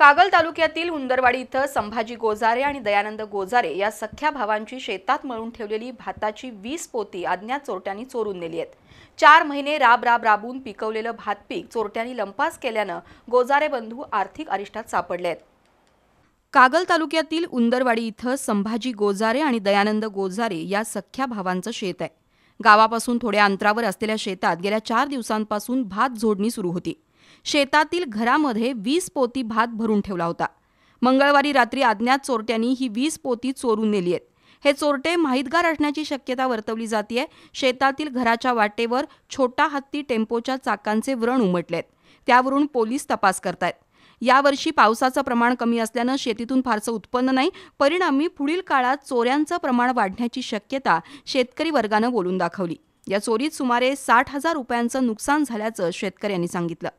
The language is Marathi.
कागल तालुक्यातील उंदरवाडी इथं संभाजी गोजारे आणि दयानंद गोजारे या सख्या भावांची शेतात मळून ठेवलेली भाताची वीस पोती अज्ञात चोरट्यांनी चोरून नेली आहेत चार महिने राब राब राबून पिकवलेलं भात पीक चोरट्यांनी लंपास केल्यानं गोजारे बंधू आर्थिक अरिष्टात सापडले आहेत कागल तालुक्यातील उंदरवाडी इथं संभाजी गोजारे आणि दयानंद गोजारे या सख्या भावांचं शेत आहे गावापासून थोड्या अंतरावर असलेल्या शेतात गेल्या चार दिवसांपासून भात झोडणी सुरू होती शेतातील घरामध्ये वीस पोती भात भरून ठेवला होता मंगळवारी रात्री अज्ञात चोरट्यांनी ही वीस पोती चोरून नेली आहेत हे चोरटे माहितगार असण्याची शक्यता वर्तवली जाते शेतातील घराच्या वाटेवर छोटा हत्ती टेम्पोच्या चाकांचे व्रण उमटलेत त्यावरून पोलीस तपास करतायत यावर्षी पावसाचं प्रमाण कमी असल्यानं शेतीतून फारसं उत्पन्न नाही परिणामी पुढील काळात चोऱ्यांचं प्रमाण वाढण्याची शक्यता शेतकरी वर्गानं बोलून दाखवली या चोरीत सुमारे साठ हजार रुपयांचं नुकसान झाल्याचं शेतकऱ्यांनी सांगितलं